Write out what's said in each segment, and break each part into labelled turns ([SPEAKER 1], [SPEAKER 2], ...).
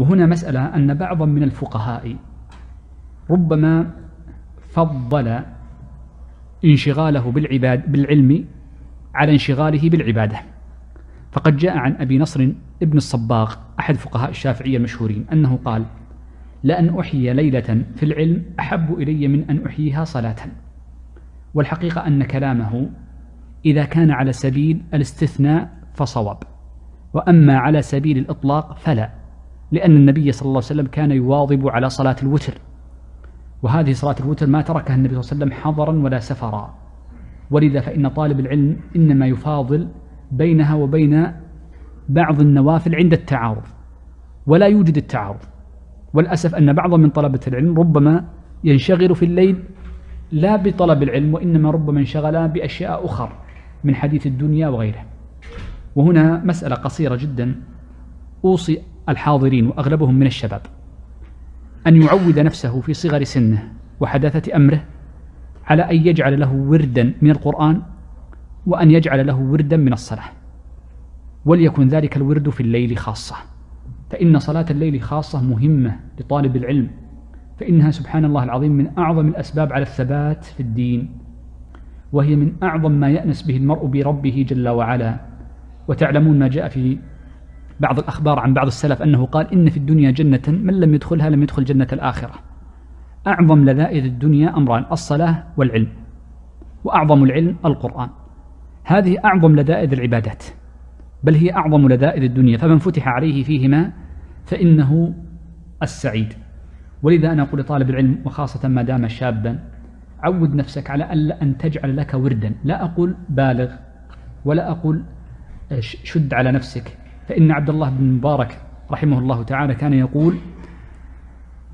[SPEAKER 1] وهنا مسألة أن بعضا من الفقهاء ربما فضل انشغاله بالعباد بالعلم على انشغاله بالعبادة فقد جاء عن أبي نصر ابن الصباغ أحد فقهاء الشافعية المشهورين أنه قال لأن أحيي ليلة في العلم أحب إلي من أن أحييها صلاة والحقيقة أن كلامه إذا كان على سبيل الاستثناء فصواب وأما على سبيل الإطلاق فلا لأن النبي صلى الله عليه وسلم كان يواظب على صلاة الوتر وهذه صلاة الوتر ما تركها النبي صلى الله عليه وسلم حضرا ولا سفرا ولذا فإن طالب العلم إنما يفاضل بينها وبين بعض النوافل عند التعارض ولا يوجد التعارض والأسف أن بعض من طلبة العلم ربما ينشغل في الليل لا بطلب العلم وإنما ربما انشغل بأشياء أخرى من حديث الدنيا وغيره وهنا مسألة قصيرة جدا أوصي الحاضرين وأغلبهم من الشباب أن يعود نفسه في صغر سنه وحداثة أمره على أن يجعل له وردا من القرآن وأن يجعل له وردا من الصلاة وليكن ذلك الورد في الليل خاصة فإن صلاة الليل خاصة مهمة لطالب العلم فإنها سبحان الله العظيم من أعظم الأسباب على الثبات في الدين وهي من أعظم ما يأنس به المرء بربه جل وعلا وتعلمون ما جاء في بعض الأخبار عن بعض السلف أنه قال إن في الدنيا جنة من لم يدخلها لم يدخل جنة الآخرة أعظم لذائذ الدنيا أمران الصلاة والعلم وأعظم العلم القرآن هذه أعظم لذائذ العبادات بل هي أعظم لذائذ الدنيا فمن فتح عليه فيهما فإنه السعيد ولذا أنا أقول لطالب العلم وخاصة ما دام شابا عود نفسك على ألا أن تجعل لك وردا لا أقول بالغ ولا أقول آه، شد على نفسك فإن عبد الله بن مبارك رحمه الله تعالى كان يقول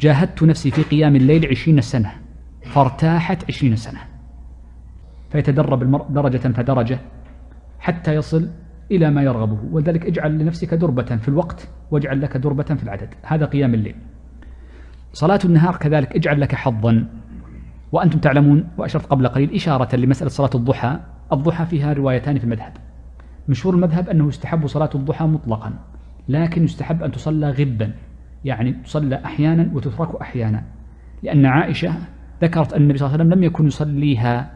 [SPEAKER 1] جاهدت نفسي في قيام الليل عشرين سنة فارتاحت عشرين سنة فيتدرب المرء درجة فدرجة حتى يصل إلى ما يرغبه ولذلك اجعل لنفسك دربة في الوقت واجعل لك دربة في العدد هذا قيام الليل صلاة النهار كذلك اجعل لك حظا وأنتم تعلمون وأشرت قبل قليل إشارة لمسألة صلاة الضحى الضحى فيها روايتان في المذهب مشهور المذهب أنه يستحب صلاة الضحى مطلقا لكن يستحب أن تصلى غبا يعني تصلى أحيانا وتترك أحيانا لأن عائشة ذكرت أن النبي صلى الله عليه وسلم لم يكن يصليها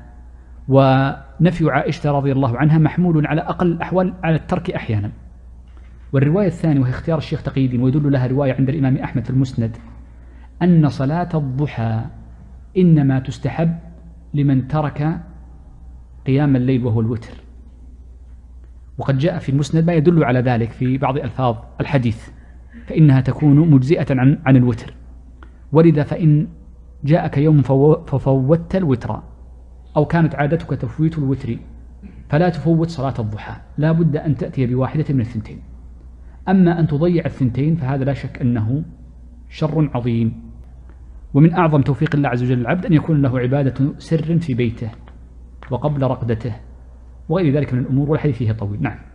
[SPEAKER 1] ونفي عائشة رضي الله عنها محمول على أقل الأحوال على الترك أحيانا والرواية الثانية وهي اختيار الشيخ تقي الدين ويدل لها رواية عند الإمام أحمد في المسند أن صلاة الضحى إنما تستحب لمن ترك قيام الليل وهو الوتر وقد جاء في المسند ما يدل على ذلك في بعض ألفاظ الحديث فإنها تكون مجزئة عن, عن الوتر ولذا فإن جاءك يوم ففوتت الوتر أو كانت عادتك تفويت الوتر فلا تفوت صلاة الضحى لا بد أن تأتي بواحدة من الثنتين أما أن تضيع الثنتين فهذا لا شك أنه شر عظيم ومن أعظم توفيق الله عز وجل العبد أن يكون له عبادة سر في بيته وقبل رقدته وغير ذلك من الأمور والحديث فيه طويل نعم